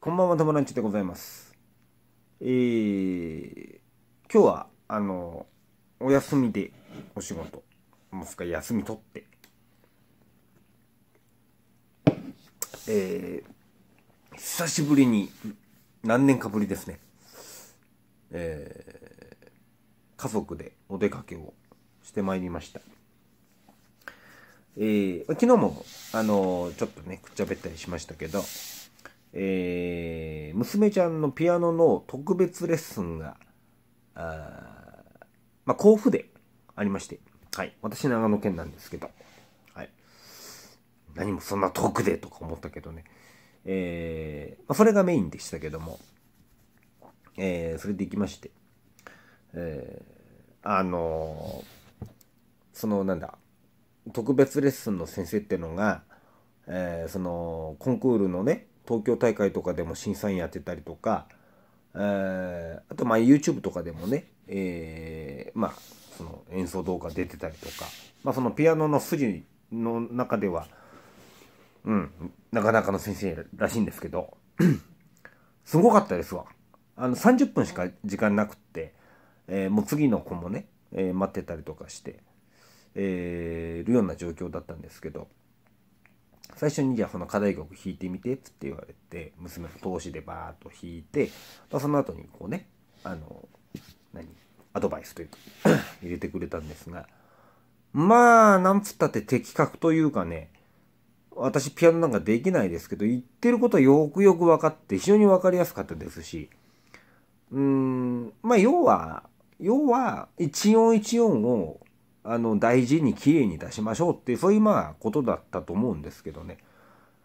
こんばんは、友達でございます。えー、今日は、あの、お休みでお仕事、もしくは休み取って、えー、久しぶりに、何年かぶりですね、えー、家族でお出かけをしてまいりました。えー、昨日も、あの、ちょっとね、くっちゃべったりしましたけど、えー、娘ちゃんのピアノの特別レッスンが、あまあ、甲府でありまして、はい。私、長野県なんですけど、はい。何もそんな遠くでとか思ったけどね。えー、まあ、それがメインでしたけども、えー、それで行きまして、えー、あのー、その、なんだ、特別レッスンの先生ってのが、えー、そのコンクールのね東京大会とかでも審査員やってたりとか、えあとまあ YouTube とかでもね、えまあその演奏動画出てたりとか、まあ、そのピアノの筋の中では、うん、なかなかの先生らしいんですけど すごかったですわ。あの30分しか時間なくって、えー、もう次の子もね、えー、待ってたりとかして、えー、るような状況だったんですけど、最初にじゃあその課題曲弾いてみてって言われて娘の通しでバーッと弾いて、あ、その後にこうねあの何アドバイスというか 入れてくれたんですがまあなんつったって的確というかね私ピアノなんかできないですけど言ってることはよくよく分かって非常に分かりやすかったですしうーんまあ要は要は一音一音をあの大事にきれいに出しましょうってそういうまあことだったと思うんですけどね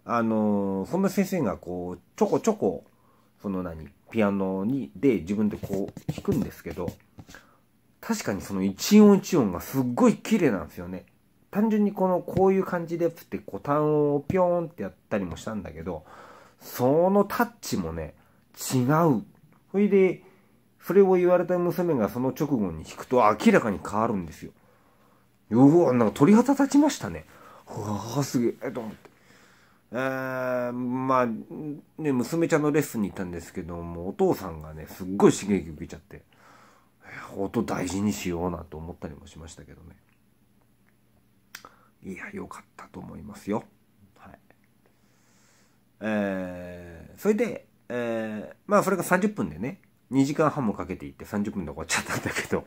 あのそんな先生がこうちょこちょこその何ピアノにで自分でこう弾くんですけど確かにその一音一音がすっごい綺麗なんですよね。単純にこのこういう感じでつってこう単音をピョーンってやったりもしたんだけどそのタッチもね違う。それでそれを言われた娘がその直後に弾くと明らかに変わるんですよ。うなんか鳥肌立ちましたね。わあ、すげえ、と思って。えー、まあ、ね、娘ちゃんのレッスンに行ったんですけども、お父さんがね、すっごい刺激受けちゃって、音大事にしようなと思ったりもしましたけどね。いや、良かったと思いますよ。はい。えー、それで、えー、まあそれが30分でね、2時間半もかけていって30分で終わっちゃったんだけど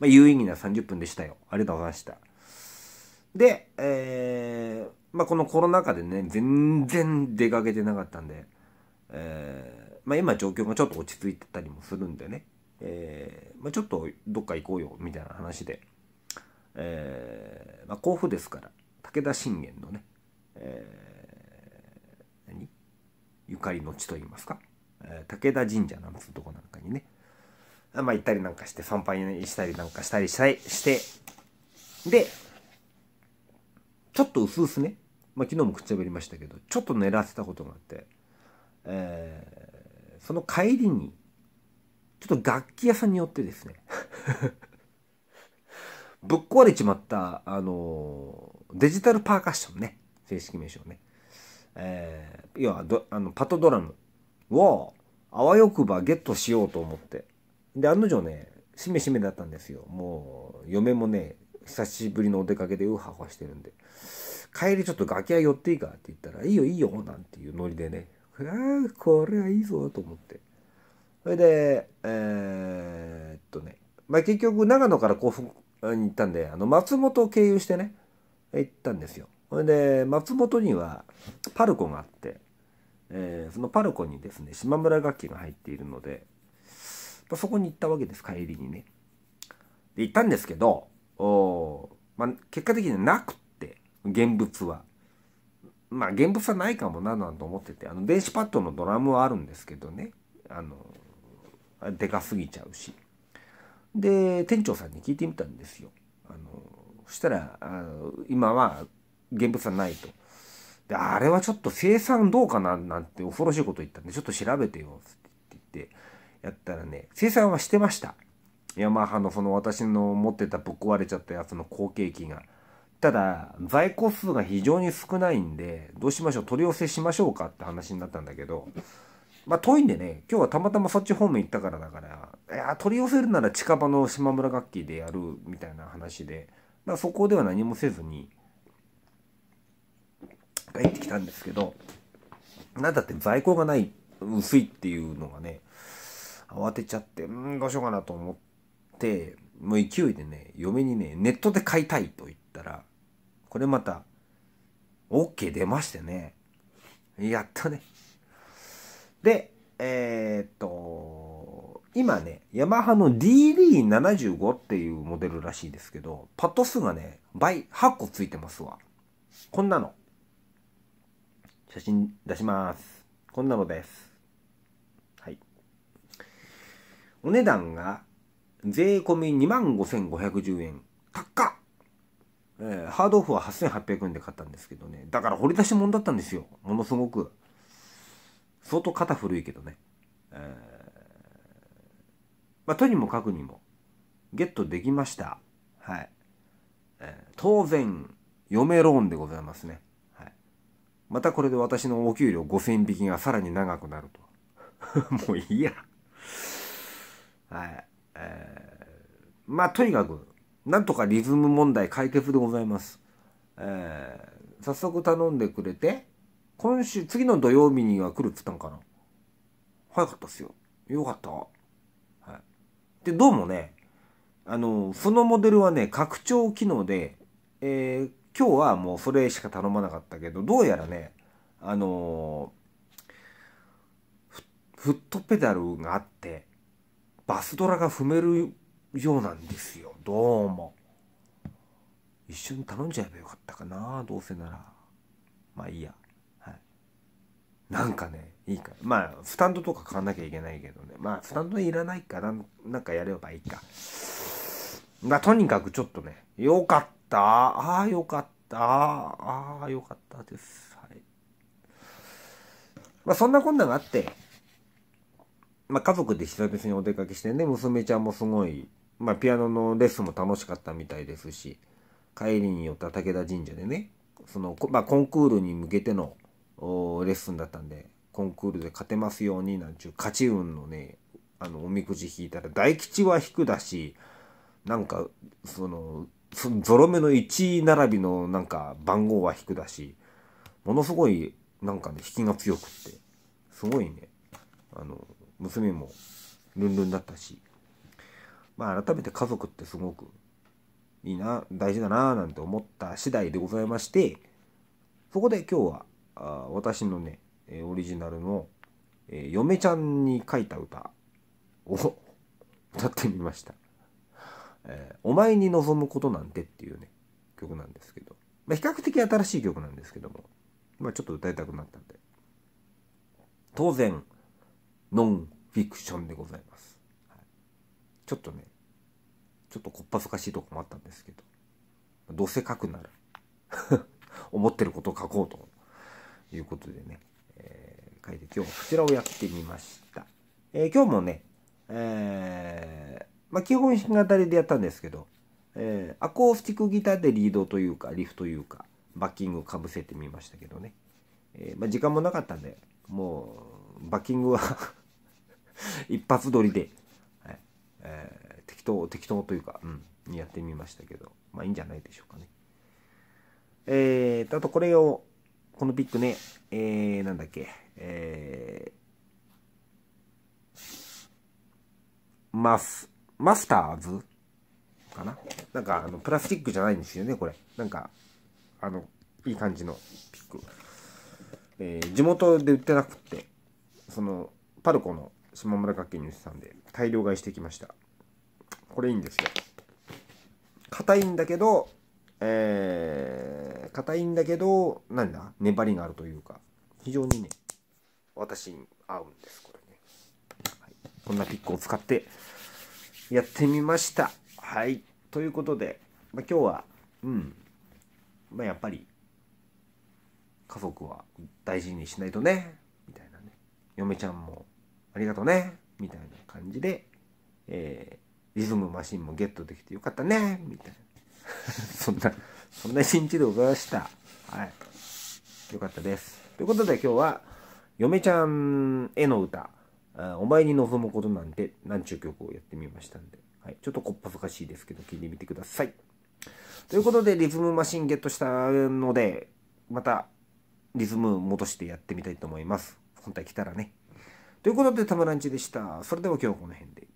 まあ、有意義な30分でしたよ。ありがとうございました。で、えー、まあ、このコロナ禍でね、全然出かけてなかったんで、えー、まあ、今状況がちょっと落ち着いてたりもするんでね、えー、まあ、ちょっとどっか行こうよ、みたいな話で、えー、まあ、甲府ですから、武田信玄のね、えー、何ゆかりの地といいますか、えー、武田神社なんつうとこまあ行ったりなんかして参拝したりなんかしたりしたい、して、で、ちょっと薄々ね、まあ昨日もくっゃべりましたけど、ちょっと寝らせたことがあって、えー、その帰りに、ちょっと楽器屋さんによってですね ぶっ壊れちまった、あのー、デジタルパーカッションね、正式名称ね。えー、要はあのパトドラムをあわよくばゲットしようと思って、で、案の定ね、しめしめだったんですよ。もう、嫁もね、久しぶりのお出かけでウハウハしてるんで、帰りちょっと楽屋寄っていいかって言ったら、いいよいいよ、なんていうノリでね、あーこれはいいぞ、と思って。それで、えー、っとね、まあ、結局、長野から甲府に行ったんで、あの、松本を経由してね、行ったんですよ。それで、松本には、パルコがあって、えー、そのパルコにですね、島村楽器が入っているので、まそこに行ったわけです帰りにね。で行ったんですけどお、まあ、結果的になくって現物は。まあ現物はないかもななんて思っててあの電子パッドのドラムはあるんですけどねあのでかすぎちゃうし。で店長さんに聞いてみたんですよ。あのそしたらあの今は現物はないと。であれはちょっと生産どうかななんて恐ろしいこと言ったんでちょっと調べてよって言ってやったらね生産はしてましたヤマハのその私の持ってたぶっ壊れちゃったやつの後継機がただ在庫数が非常に少ないんでどうしましょう取り寄せしましょうかって話になったんだけどまあ遠いんでね今日はたまたまそっち方面行ったからだからいや取り寄せるなら近場の島村楽器でやるみたいな話でまあそこでは何もせずに帰ってきたんですけどなんだって在庫がない薄いっていうのがね慌てちゃって、うん、どうしようかなと思って、もう勢いでね、嫁にね、ネットで買いたいと言ったら、これまた、OK 出ましてね。やったね。で、えー、っと、今ね、ヤマハの DD75 っていうモデルらしいですけど、パッド数がね、倍8個ついてますわ。こんなの。写真出します。こんなのです。お値段が税込み2万5510円。高っえー、ハードオフは8800円で買ったんですけどね。だから掘り出し物だったんですよ。ものすごく。相当肩古いけどね。えー、まあ、とにもかくにも、ゲットできました。はい。えー、当然、嫁ローンでございますね。はい。またこれで私のお給料5000匹がさらに長くなると。もういいや。はい。えー、まあ、とにかく、なんとかリズム問題解決でございます。えー、早速頼んでくれて、今週、次の土曜日には来るっつったんかな。早かったっすよ。よかった。はい。で、どうもね、あの、そのモデルはね、拡張機能で、えー、今日はもうそれしか頼まなかったけど、どうやらね、あのー、フットペダルがあって、バスドラが踏めるようなんですよどうも一緒に頼んじゃえばよかったかなどうせならまあいいやはいなんかねいいかまあスタンドとか買わなきゃいけないけどねまあスタンドいらないかなんなんかやればいいかまあとにかくちょっとねよかったああよかったああよかったですはいまあそんなこんながあってまあ、家族で久々にお出かけしてね、娘ちゃんもすごい、まあ、ピアノのレッスンも楽しかったみたいですし、帰りに寄った武田神社でね、その、まあ、コンクールに向けてのレッスンだったんで、コンクールで勝てますようになんちゅう勝ち運のね、あの、おみくじ引いたら大吉は引くだし、なんか、その、そのゾロ目の1位並びのなんか番号は引くだし、ものすごいなんかね、引きが強くって、すごいね、あの、娘もルンルンだったし、まあ、改めて家族ってすごくいいな大事だななんて思った次第でございましてそこで今日はあ私のねオリジナルの、えー、嫁ちゃんに書いた歌を 歌ってみました、えー、お前に望むことなんて」っていうね曲なんですけど、まあ、比較的新しい曲なんですけども、まあ、ちょっと歌いたくなったんで当然ノンフィクションでございます。はい、ちょっとね、ちょっとこっぱずかしいとこもあったんですけど、どうせ書くなら 思ってることを書こうということでね、えー、書いて今日はこちらをやってみました。えー、今日もね、えー、まあ、基本弾き語りでやったんですけど、えー、アコースティックギターでリードというか、リフというか、バッキングかぶせてみましたけどね。えー、まあ、時間もなかったんで、もう、バッキングは 一発撮りで、はいえー、適当、適当というか、うん、やってみましたけど、まあいいんじゃないでしょうかね。えーと、あとこれを、このピックね、えー、なんだっけ、えー、マス、マスターズかななんか、あの、プラスチックじゃないんですよね、これ。なんか、あの、いい感じのピック。えー、地元で売ってなくて、その、パルコの島村学器にんで大量買いしてきましたこれいいんですよ硬いんだけどえー、硬いんだけどなんだ粘りがあるというか非常にね私に合うんですこれね、はい、こんなピックを使ってやってみましたはいということで、まあ、今日はうんまあやっぱり家族は大事にしないとねみたいなね嫁ちゃんもありがとうね、みたいな感じで、えー、リズムマシンもゲットできてよかったね、みたいな。そんな、そんな一日でございました。はい。よかったです。ということで今日は、嫁ちゃんへの歌、お前に望むことなんて、なんちゅう曲をやってみましたんで、はい、ちょっとこっぱずかしいですけど、聴いてみてください。ということで、リズムマシンゲットしたので、また、リズム戻してやってみたいと思います。本体来たらね。ということで、たまランチでした。それでは今日はこの辺で。